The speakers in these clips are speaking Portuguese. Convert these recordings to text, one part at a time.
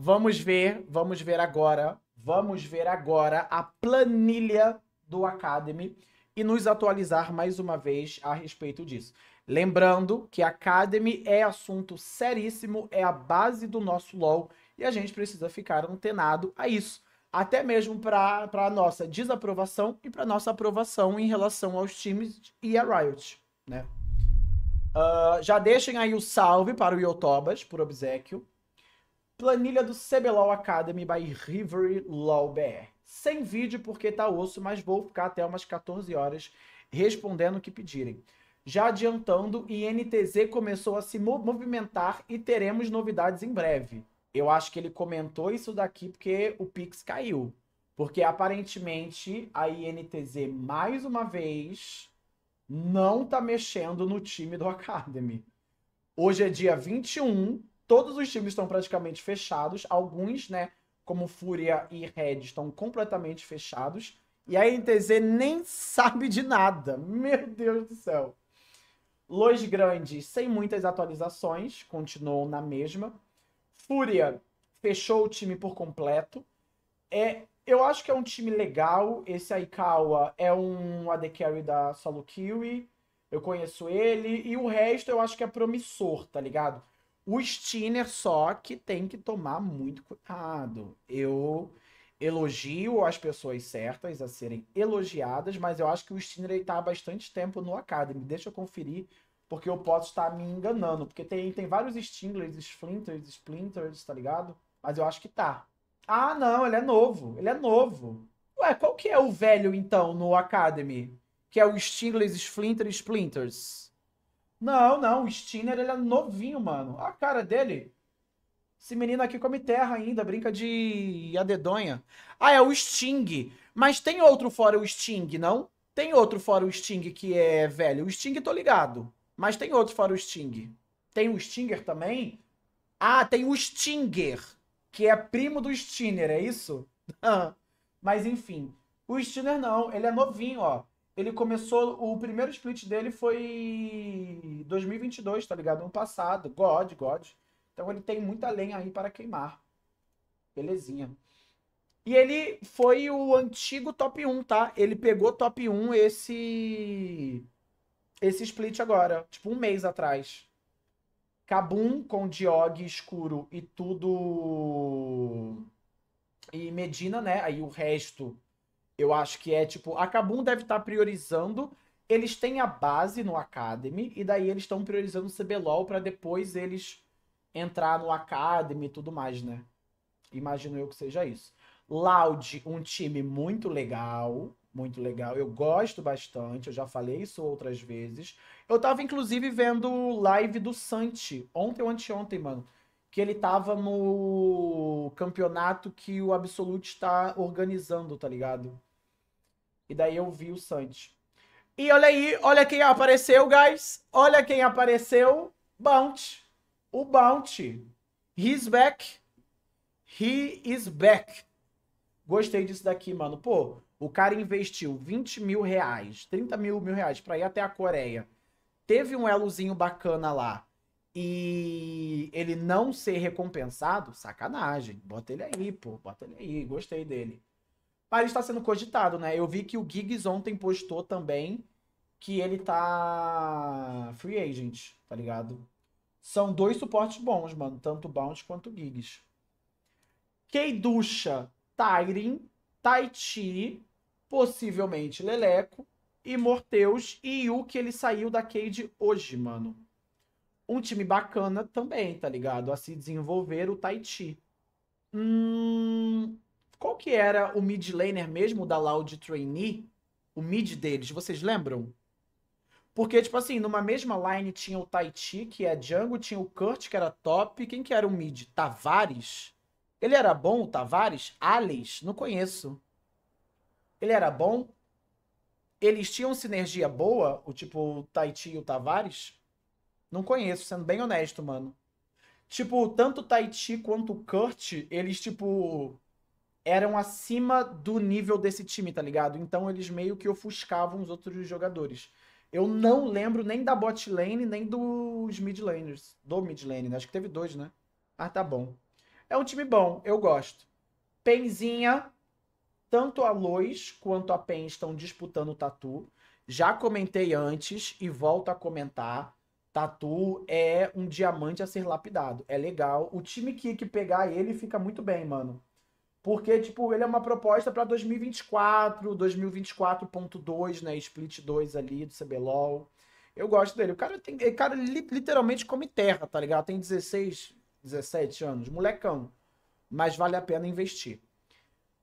Vamos ver, vamos ver agora, vamos ver agora a planilha do Academy e nos atualizar mais uma vez a respeito disso. Lembrando que Academy é assunto seríssimo, é a base do nosso LOL e a gente precisa ficar antenado a isso. Até mesmo para a nossa desaprovação e para nossa aprovação em relação aos times e a Riot. Né? Uh, já deixem aí o salve para o Yotobas por obsequio. Planilha do CBLOL Academy by Rivery Law BR. Sem vídeo porque tá osso, mas vou ficar até umas 14 horas respondendo o que pedirem. Já adiantando, INTZ começou a se movimentar e teremos novidades em breve. Eu acho que ele comentou isso daqui porque o Pix caiu. Porque aparentemente a INTZ, mais uma vez, não tá mexendo no time do Academy. Hoje é dia 21 Todos os times estão praticamente fechados, alguns, né, como Fúria e Red, estão completamente fechados. E a NTZ nem sabe de nada. Meu Deus do céu. Lois Grandes, sem muitas atualizações, continuou na mesma. Fúria fechou o time por completo. É, eu acho que é um time legal. Esse Aikawa é um AD Carry da Solo Kiwi. Eu conheço ele. E o resto eu acho que é promissor, tá ligado? O Steiner só que tem que tomar muito cuidado. Eu elogio as pessoas certas a serem elogiadas, mas eu acho que o Steiner está há bastante tempo no Academy. Deixa eu conferir, porque eu posso estar me enganando. Porque tem, tem vários Stinglers, Splinters, Splinters, tá ligado? Mas eu acho que tá. Ah, não, ele é novo. Ele é novo. Ué, qual que é o velho, então, no Academy? Que é o Stinglers, Splinters, Splinters? Não, não, o Steiner ele é novinho, mano. A cara dele. Esse menino aqui come terra ainda, brinca de adedonha. Ah, é o Sting. Mas tem outro fora o Sting, não? Tem outro fora o Sting que é velho. O Sting tô ligado. Mas tem outro fora o Sting. Tem o Stinger também? Ah, tem o Stinger, que é primo do Steiner, é isso? Mas enfim, o Steiner não, ele é novinho, ó ele começou. O primeiro split dele foi 2022, tá ligado? Ano passado. God, God. Então ele tem muita lenha aí para queimar. Belezinha. E ele foi o antigo top 1, tá? Ele pegou top 1 esse. Esse split agora. Tipo, um mês atrás. Cabum com Diog escuro e tudo. E Medina, né? Aí o resto eu acho que é tipo, a Kabum deve estar tá priorizando. Eles têm a base no Academy, e daí eles estão priorizando o CBLOL para depois eles entrar no Academy e tudo mais, né? Imagino eu que seja isso. Loud, um time muito legal, muito legal. Eu gosto bastante, eu já falei isso outras vezes. Eu tava, inclusive, vendo live do Santi, ontem ou anteontem, mano. Que ele tava no campeonato que o Absolute está organizando, tá ligado? E daí eu vi o Santos. E olha aí, olha quem apareceu, guys. Olha quem apareceu. Bounty. O Bounty. He's back. He is back. Gostei disso daqui, mano. Pô, o cara investiu 20 mil reais, 30 mil, mil reais pra ir até a Coreia. Teve um elozinho bacana lá. E ele não ser recompensado, sacanagem. Bota ele aí, pô. Bota ele aí. Gostei dele. Paris está sendo cogitado, né? Eu vi que o Giggs ontem postou também que ele tá free agent, tá ligado? São dois suportes bons, mano. Tanto o Bounce quanto o Giggs. Keiducha, Tyrin, Taiti, possivelmente Leleco e Morteus e Yu, que ele saiu da Cade hoje, mano. Um time bacana também, tá ligado? A se desenvolver o Taiti. Hum, qual que era o mid laner mesmo da Loud Trainee? O mid deles, vocês lembram? Porque, tipo assim, numa mesma line tinha o Taiti, que é Django, tinha o Kurt, que era top. Quem que era o mid? Tavares? Ele era bom, o Tavares? Alex? Não conheço. Ele era bom? Eles tinham sinergia boa, o tipo o Taiti e o Tavares? Não conheço, sendo bem honesto, mano. Tipo, tanto o Taiti quanto o Kurt, eles, tipo, eram acima do nível desse time, tá ligado? Então eles meio que ofuscavam os outros jogadores. Eu não lembro nem da bot lane, nem dos mid laners. Do mid lane, né? Acho que teve dois, né? Ah, tá bom. É um time bom, eu gosto. Penzinha, tanto a Lois quanto a Pen estão disputando o Tatu. Já comentei antes e volto a comentar. Tatu é um diamante a ser lapidado. É legal. O time que, que pegar ele fica muito bem, mano. Porque, tipo, ele é uma proposta para 2024, 2024.2, né? Split 2 ali do CBLOL. Eu gosto dele. O cara tem. O cara literalmente come terra, tá ligado? Tem 16, 17 anos, molecão. Mas vale a pena investir.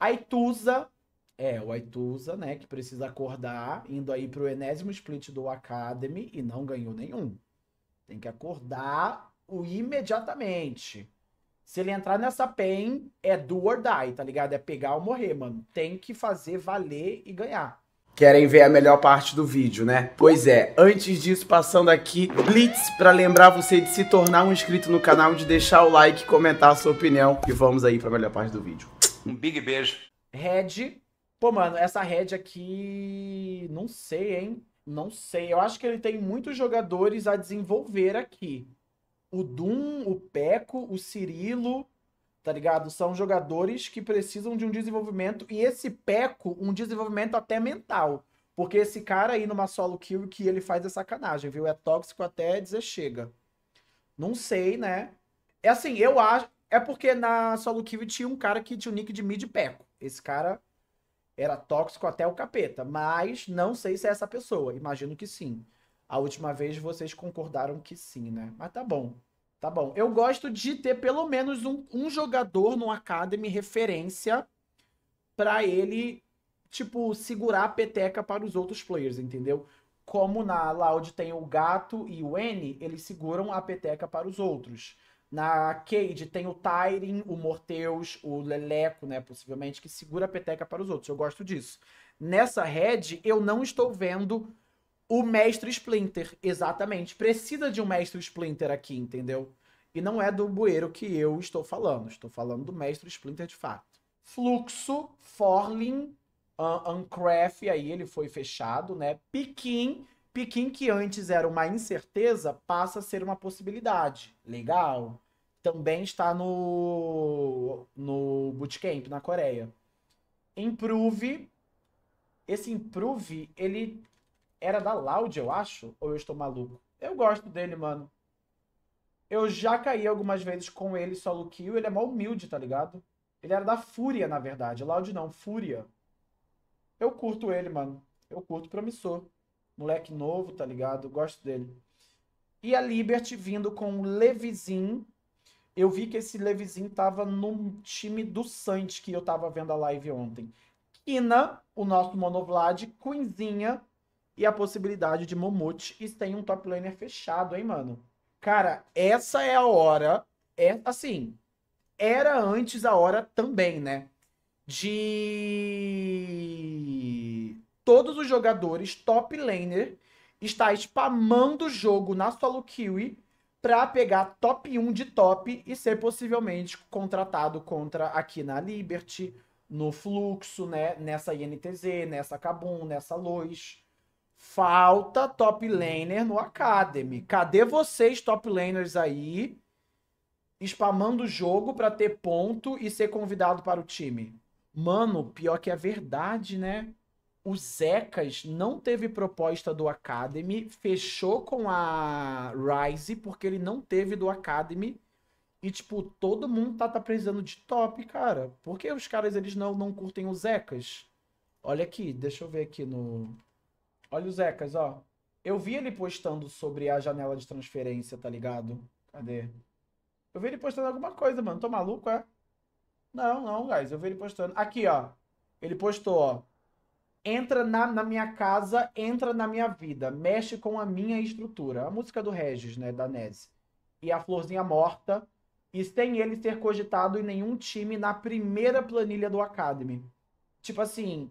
A é, o Aituza, né, que precisa acordar, indo aí pro enésimo split do Academy e não ganhou nenhum. Tem que acordar o imediatamente. Se ele entrar nessa PEN, é do or die, tá ligado? É pegar ou morrer, mano. Tem que fazer valer e ganhar. Querem ver a melhor parte do vídeo, né? Pois é, antes disso, passando aqui, Blitz, para lembrar você de se tornar um inscrito no canal, de deixar o like, comentar a sua opinião. E vamos aí pra melhor parte do vídeo. Um big beijo. Red. Pô, mano, essa Red aqui... Não sei, hein? Não sei. Eu acho que ele tem muitos jogadores a desenvolver aqui o Dum, o Peco, o Cirilo, tá ligado? São jogadores que precisam de um desenvolvimento e esse Peco, um desenvolvimento até mental. Porque esse cara aí numa solo kill que ele faz é sacanagem, viu? É tóxico até dizer chega. Não sei, né? É assim, eu acho. É porque na solo kill tinha um cara que tinha o nick de mid Peco. Esse cara era tóxico até o capeta, mas não sei se é essa pessoa. Imagino que sim. A última vez vocês concordaram que sim, né? Mas tá bom. Tá bom. Eu gosto de ter pelo menos um, um jogador no Academy referência para ele, tipo, segurar a peteca para os outros players, entendeu? Como na Loud tem o Gato e o N, eles seguram a peteca para os outros. Na Cade tem o Tyrin, o Morteus, o Leleco, né, possivelmente, que segura a peteca para os outros. Eu gosto disso. Nessa Red, eu não estou vendo o mestre Splinter, exatamente. Precisa de um mestre Splinter aqui, entendeu? E não é do bueiro que eu estou falando. Estou falando do mestre Splinter de fato. Fluxo, Forlin, Uncraft, aí ele foi fechado, né? Pequim, Piquim que antes era uma incerteza, passa a ser uma possibilidade. Legal. Também está no, no Bootcamp, na Coreia. Improve. Esse Improve, ele era da Loud, eu acho? Ou eu estou maluco? Eu gosto dele, mano. Eu já caí algumas vezes com ele solo kill. Ele é mó humilde, tá ligado? Ele era da Fúria, na verdade. Loud não, Fúria. Eu curto ele, mano. Eu curto promissor. Moleque novo, tá ligado? Gosto dele. E a Liberty vindo com o Levizin. Eu vi que esse Levizin tava no time do Santos que eu tava vendo a live ontem. Ina, o nosso Monoblad, Queenzinha, e a possibilidade de Momote e tem um top laner fechado, hein, mano? Cara, essa é a hora. É assim. Era antes a hora também, né? De todos os jogadores top laner estar spamando o jogo na solo queue para pegar top 1 de top e ser possivelmente contratado contra aqui na Liberty, no Fluxo, né, nessa INTZ, nessa Kabum, nessa Lois. Falta top laner no Academy. Cadê vocês, top laners aí, spamando o jogo para ter ponto e ser convidado para o time? Mano, pior que é verdade, né? O Zecas não teve proposta do Academy, fechou com a Rise porque ele não teve do Academy. E, tipo, todo mundo tá, tá precisando de top, cara. Por que os caras eles não, não curtem o Zecas? Olha aqui, deixa eu ver aqui no. Olha o Zecas, ó. Eu vi ele postando sobre a janela de transferência, tá ligado? Cadê? Eu vi ele postando alguma coisa, mano. Tô maluco, é? Não, não, guys. Eu vi ele postando. Aqui, ó. Ele postou, ó. Entra na, na minha casa, entra na minha vida. Mexe com a minha estrutura. A música do Regis, né? Da Nese. E a florzinha morta. E sem ele ser cogitado em nenhum time na primeira planilha do Academy. Tipo assim,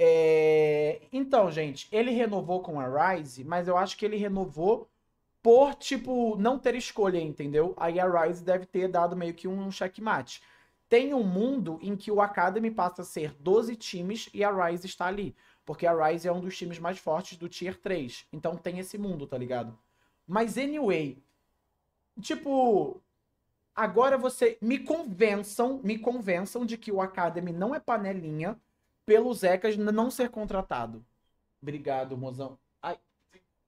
é... Então, gente, ele renovou com a Rise, mas eu acho que ele renovou por, tipo, não ter escolha, entendeu? Aí a Rise deve ter dado meio que um checkmate. Tem um mundo em que o Academy passa a ser 12 times e a Rise está ali. Porque a Rise é um dos times mais fortes do Tier 3. Então tem esse mundo, tá ligado? Mas anyway. Tipo. Agora você. Me convençam, me convençam de que o Academy não é panelinha pelo Zecas não ser contratado. Obrigado, mozão. Ai.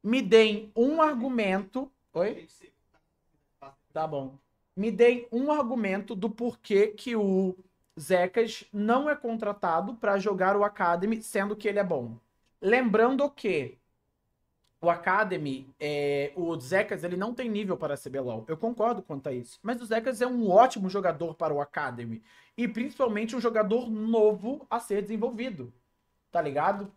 Me deem um argumento. Oi? Tá bom. Me deem um argumento do porquê que o Zecas não é contratado para jogar o Academy, sendo que ele é bom. Lembrando que o Academy, é, o Zekas, ele não tem nível para a CBLOL. Eu concordo quanto a isso. Mas o Zekas é um ótimo jogador para o Academy. E principalmente um jogador novo a ser desenvolvido. Tá ligado?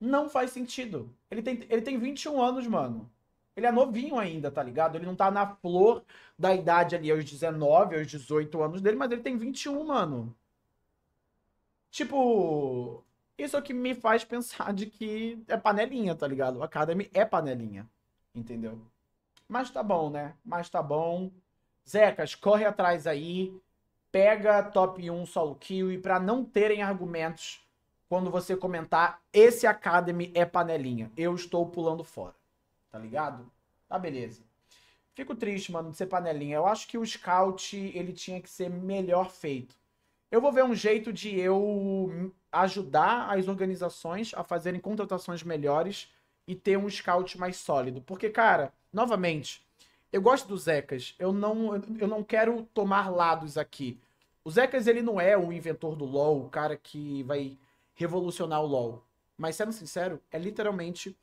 Não faz sentido. Ele tem, ele tem 21 anos, mano. Ele é novinho ainda, tá ligado? Ele não tá na flor da idade ali, aos 19, aos 18 anos dele, mas ele tem 21, mano. Tipo, isso é o que me faz pensar de que é panelinha, tá ligado? O Academy é panelinha, entendeu? Mas tá bom, né? Mas tá bom. Zecas, corre atrás aí, pega top 1 solo kill e pra não terem argumentos quando você comentar esse Academy é panelinha. Eu estou pulando fora, tá ligado? Tá beleza. Fico triste, mano, de ser panelinha. Eu acho que o scout ele tinha que ser melhor feito. Eu vou ver um jeito de eu ajudar as organizações a fazerem contratações melhores e ter um scout mais sólido. Porque, cara, novamente, eu gosto do Zecas. Eu não, eu não quero tomar lados aqui. O Zecas, ele não é o inventor do LoL, o cara que vai revolucionar o LoL. Mas, sendo sincero, é literalmente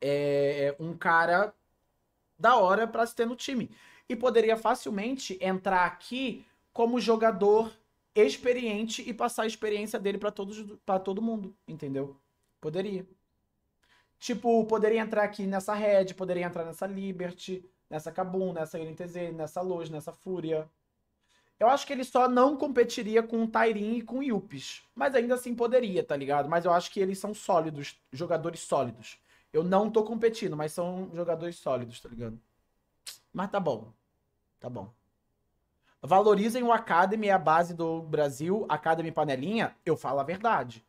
é, é um cara da hora para se ter no time. E poderia facilmente entrar aqui como jogador experiente e passar a experiência dele para todos para todo mundo, entendeu? Poderia. Tipo, poderia entrar aqui nessa Red, poderia entrar nessa Liberty, nessa Kabum, nessa NTZ, nessa Luz, nessa Fúria. Eu acho que ele só não competiria com o Tairin e com o Yuppies. Mas ainda assim poderia, tá ligado? Mas eu acho que eles são sólidos, jogadores sólidos. Eu não tô competindo, mas são jogadores sólidos, tá ligado? Mas tá bom. Tá bom. Valorizem o Academy, é a base do Brasil, Academy Panelinha. Eu falo a verdade.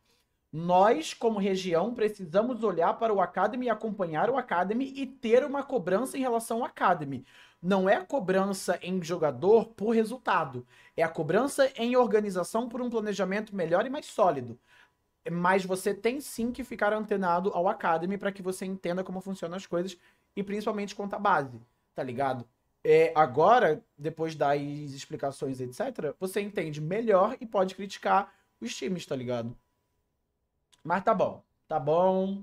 Nós, como região, precisamos olhar para o Academy, acompanhar o Academy e ter uma cobrança em relação ao Academy. Não é cobrança em jogador por resultado, é a cobrança em organização por um planejamento melhor e mais sólido. Mas você tem sim que ficar antenado ao Academy para que você entenda como funcionam as coisas e principalmente conta base, tá ligado? É, agora, depois das explicações, etc., você entende melhor e pode criticar os times, tá ligado? Mas tá bom, tá bom.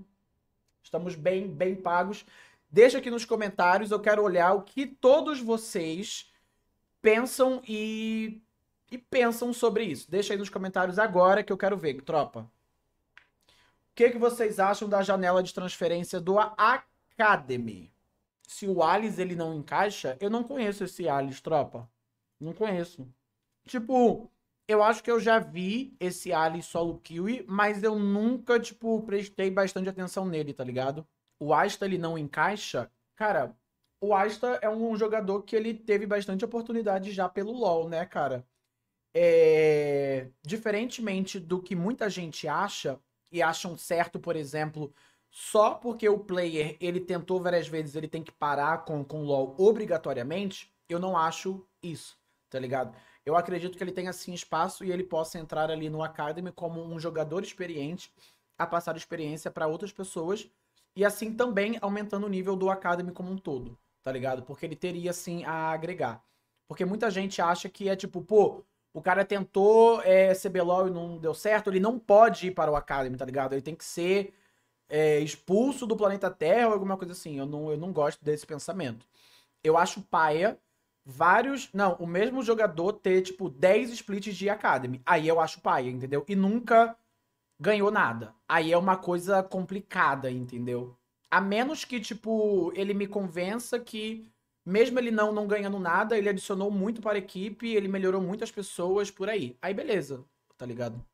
Estamos bem, bem pagos. Deixa aqui nos comentários, eu quero olhar o que todos vocês pensam e, e pensam sobre isso. Deixa aí nos comentários agora que eu quero ver, tropa. O que, que vocês acham da janela de transferência do Academy? se o Alice ele não encaixa, eu não conheço esse Alice, tropa. Não conheço. Tipo, eu acho que eu já vi esse Alice solo Kiwi, mas eu nunca, tipo, prestei bastante atenção nele, tá ligado? O Asta ele não encaixa. Cara, o Asta é um jogador que ele teve bastante oportunidade já pelo LoL, né, cara? É... Diferentemente do que muita gente acha, e acham certo, por exemplo, só porque o player ele tentou várias vezes, ele tem que parar com com LoL obrigatoriamente, eu não acho isso, tá ligado? Eu acredito que ele tenha sim espaço e ele possa entrar ali no Academy como um jogador experiente, a passar experiência para outras pessoas e assim também aumentando o nível do Academy como um todo, tá ligado? Porque ele teria sim a agregar. Porque muita gente acha que é tipo, pô, o cara tentou é, eh, CBLOL e não deu certo, ele não pode ir para o Academy, tá ligado? Ele tem que ser é, expulso do planeta Terra ou alguma coisa assim. Eu não, eu não gosto desse pensamento. Eu acho paia vários. Não, o mesmo jogador ter, tipo, 10 splits de Academy. Aí eu acho paia, entendeu? E nunca ganhou nada. Aí é uma coisa complicada, entendeu? A menos que, tipo, ele me convença que, mesmo ele não, não ganhando nada, ele adicionou muito para a equipe, ele melhorou muitas pessoas por aí. Aí beleza, tá ligado?